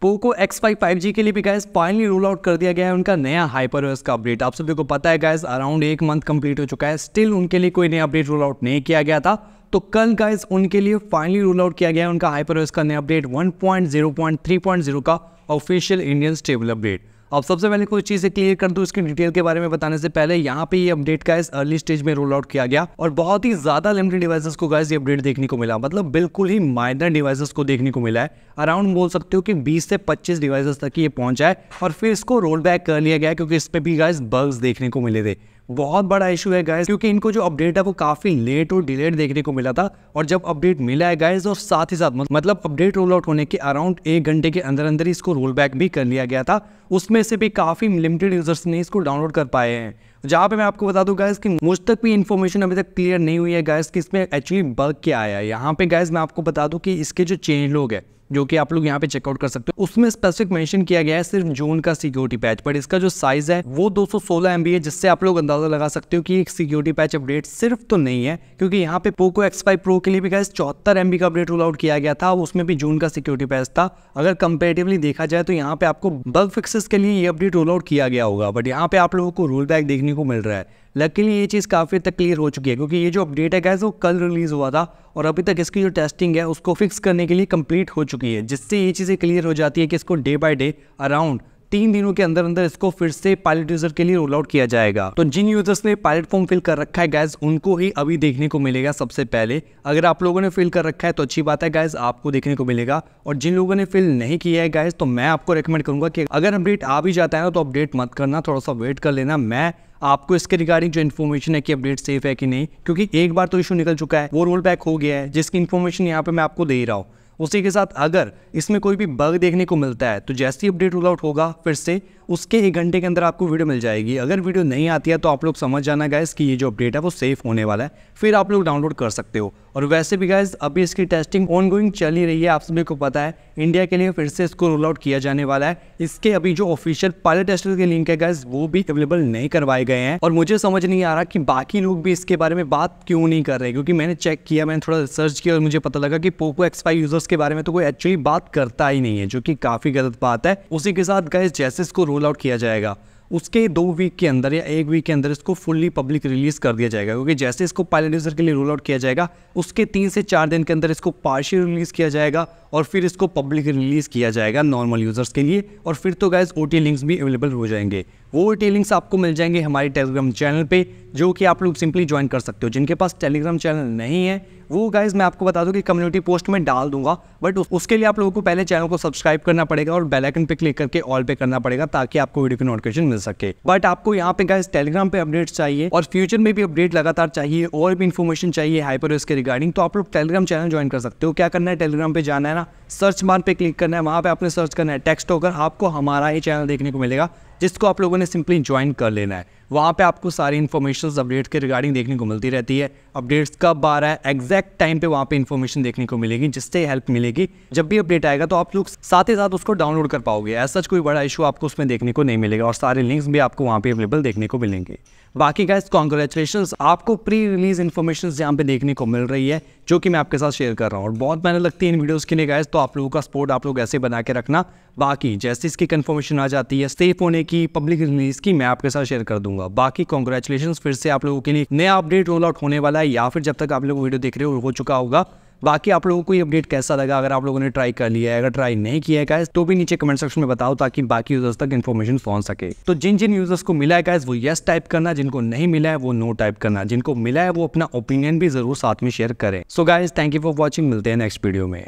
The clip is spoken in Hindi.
Poco X five five G के लिए भी गैस फाइनली रोल आउट कर दिया गया है उनका नया हाइपरवर्स का अपडेट आप सभी को पता है गैस अराउंड एक मंथ कंप्लीट हो चुका है स्टिल उनके लिए कोई नया अपडेट रोल आउट नहीं किया गया था तो कल गैस उनके लिए फाइनली रोल आउट किया गया है उनका हाइपरवर्स का नया अपडेट 1.0.3.0 का ऑफिशियल इंडियन स्टेबल अपडेट अब सबसे पहले कुछ चीज़ें क्लियर कर दूँ इसकी डिटेल के बारे में बताने से पहले यहाँ पे ये अपडेट का इस अर्ली स्टेज में रोल आउट किया गया और बहुत ही ज़्यादा लिमिटेड डिवाइसेस को गाइज ये अपडेट देखने को मिला मतलब बिल्कुल ही माइनर डिवाइसेस को देखने को मिला है अराउंड बोल सकते हो कि बीस से पच्चीस डिवाइसेस तक ये पहुंचा है और फिर इसको रोल बैक कर लिया गया क्योंकि इस पर भी गाइज बर्ग देखने को मिले थे बहुत बड़ा इशू है गाइज क्योंकि इनको जो अपडेट है वो काफी लेट और डिलेट देखने को मिला था और जब अपडेट मिला है गाइज और साथ ही साथ मतलब अपडेट रोल आउट होने के अराउंड एक घंटे के अंदर अंदर इसको रोल बैक भी कर लिया गया था उसमें से भी काफी लिमिटेड यूजर्स ने इसको डाउनलोड कर पाए हैं जहाँ पे मैं आपको बता दूँ गाइस कि मुझ तक भी इन्फॉर्मेशन अभी तक क्लियर नहीं हुई है गाइस कि इसमें एक्चुअली बग क्या आया है यहाँ पे गाइस मैं आपको बता दूँ कि इसके जो चेंज लोग हैं जो कि आप लोग यहाँ पे चेकआउट कर सकते हो उसमें स्पेसिफिक मेंशन किया गया है सिर्फ जून का सिक्योरिटी पैच बट इसका जो साइज है वो 216 सौ है जिससे आप लोग अंदाजा लगा सकते हो कि एक सिक्योरिटी पैच अपडेट सिर्फ तो नहीं है क्योंकि यहाँ पे पोको एक्स फाइव प्रो के लिए भी गैस चौहत्तर एम का अपडेट रोल आउट किया गया था उसमें भी जून का सिक्योरिटी पैच था अगर कंपेरेटिवली देखा जाए तो यहाँ पे आपको बल्ब फिक्सेस के लिए ये अपडेट रोल आउट किया गया होगा बट यहाँ पे आप लोगों को रोल बैक देखने को मिल रहा है लकीली ये चीज़ काफ़ी तक क्लियर हो चुकी है क्योंकि ये जो अपडेट है गैस वो कल रिलीज़ हुआ था और अभी तक इसकी जो टेस्टिंग है उसको फिक्स करने के लिए कंप्लीट हो चुकी है जिससे ये चीज़ें क्लियर हो जाती है कि इसको डे बाय डे अराउंड तीन दिनों के अंदर अंदर इसको फिर से पायलट यूजर के लिए रोल आउट किया जाएगा तो जिन यूजर्स ने पायलट फॉर्म फिल कर रखा है गैस उनको ही अभी देखने को मिलेगा सबसे पहले अगर आप लोगों ने फिल कर रखा है तो अच्छी बात है गैस आपको देखने को मिलेगा और जिन लोगों ने फिल नहीं किया है गैस तो मैं आपको रिकमेंड करूंगा कि अगर अपडेट आ भी जाता है तो अपडेट मत करना थोड़ा सा वेट कर लेना मैं आपको इसके रिगार्डिंग जो इन्फॉर्मेशन है कि अपडेट सेफ है कि नहीं क्योंकि एक बार तो इशू निकल चुका है वो रोल बैक हो गया है जिसकी इन्फॉर्मेशन यहाँ पे मैं आपको दे रहा हूँ उसी के साथ अगर इसमें कोई भी बग देखने को मिलता है तो जैसे ही अपडेट रोल आउट होगा फिर से उसके एक घंटे के अंदर आपको वीडियो मिल जाएगी अगर वीडियो नहीं आती है तो आप लोग समझ जाना गाइज कि ये जो अपडेट है वो सेफ होने वाला है फिर आप लोग डाउनलोड कर सकते हो और वैसे भी गाइज अभी इसकी टेस्टिंग ऑनगोइंग चल ही रही है आप सभी को पता है इंडिया के लिए फिर से इसको रोल आउट किया जाने वाला है इसके अभी जो ऑफिशियल पायलट टेस्टर के लिंक है गाइज वो भी अवेलेबल नहीं करवाए गए हैं और मुझे समझ नहीं आ रहा कि बाकी लोग भी इसके बारे में बात क्यों नहीं कर रहे क्योंकि मैंने चेक किया मैंने थोड़ा रिसर्च किया और मुझे पता लगा कि पोको एक्स यूजर्स के बारे में तो कोई एक्चुअली बात करता ही नहीं है जो कि काफ़ी गलत बात है उसी के साथ गए जैसे इसको रोल आउट किया जाएगा उसके दो वीक के अंदर या एक वीक के अंदर इसको फुल्ली पब्लिक रिलीज़ कर दिया जाएगा क्योंकि जैसे इसको पायलट यूज़र के लिए रोल आउट किया जाएगा उसके तीन से चार दिन के अंदर इसको पार्शियल रिलीज़ किया जाएगा और फिर इसको पब्लिक रिलीज़ किया जाएगा नॉर्मल यूज़र्स के लिए और फिर तो गैस ओ लिंक्स भी अवेलेबल हो जाएंगे वो ओ लिंक्स आपको मिल जाएंगे हमारे टेलीग्राम चैनल पर जो कि आप लोग सिंपली ज्वाइन कर सकते हो जिनके पास टेलीग्राम चैनल नहीं है वो गाइज मैं आपको बता दूँ कि कम्युनिटी पोस्ट में डाल दूंगा बट उसके लिए आप लोगों को पहले चैनल को सब्सक्राइब करना पड़ेगा और बेलाइकन पर पे क्लिक करके ऑल पे करना पड़ेगा ताकि आपको वीडियो की नोटिफिकेशन मिल सके बट आपको यहाँ पे गाइज टेलीग्राम पे अपडेट चाहिए और फ्यूचर में भी अपडेट लगातार चाहिए और भी इन्फॉर्मेशन चाहिए हाइपर के रिगार्डिंग तो आप लोग टेलीग्राम चैनल ज्वाइन कर सकते हो क्या करना है टेलीग्राम पे जाना है ना जाना सर्च बार पे क्लिक करना है वहाँ पे आपने सर्च करना है टेक्स्ट होकर आपको हमारा ही चैनल देखने को मिलेगा जिसको आप लोगों ने सिंपली ज्वाइन कर लेना है वहाँ पे आपको सारी इन्फॉर्मेशन अपडेट के रिगार्डिंग देखने को मिलती रहती है अपडेट्स कब आ रहा है एग्जैक्ट टाइम पे वहाँ पे इन्फॉर्मेशन देखने को मिलेगी जिससे हेल्प मिलेगी जब भी अपडेट आएगा तो आप लोग साथ ही साथ उसको डाउनलोड कर पाओगे ऐसा कोई बड़ा इशू आपको उसमें देखने को नहीं मिलेगा और सारे लिंक्स भी आपको वहाँ पर अवेलेबल देखने को मिलेंगे बाकी का कॉन्ग्रेचुलेशन आपको प्री रिलीज इन्फॉर्मेशन जहाँ पे देखने को मिल रही है जो कि मैं आपके साथ शेयर कर रहा हूँ और बहुत मेहनत लगती है इन वीडियोस के लिए गाइस तो आप लोगों का सपोर्ट आप लोग ऐसे बना के रखना बाकी जैसे इसकी कन्फर्मेशन आ जाती है सेफ होने की पब्लिक रिलीज की मैं आपके साथ शेयर कर दूंगा बाकी कॉन्ग्रेचुलेशन फिर से आप लोगों के लिए नया अपडेट रोल आउट होने वाला है या फिर जब तक आप लोग वीडियो देख रहे हो हो चुका होगा बाकी आप लोगों को ये अपडेट कैसा लगा अगर आप लोगों ने ट्राई कर लिया है अगर ट्राई नहीं किया है तो भी नीचे कमेंट सेक्शन में बताओ ताकि बाकी यूजर्स तक इन्फॉर्मेशन पहुंच सके तो जिन जिन यूजर्स को मिला है वो येस टाइप करना जिनको नहीं मिला है वो नो टाइप करना जिनको मिला है वो अपना ओपिनियन भी जरूर साथ में शेयर करें so guys thank you for watching मिलते हैं नेक्स्ट वीडियो में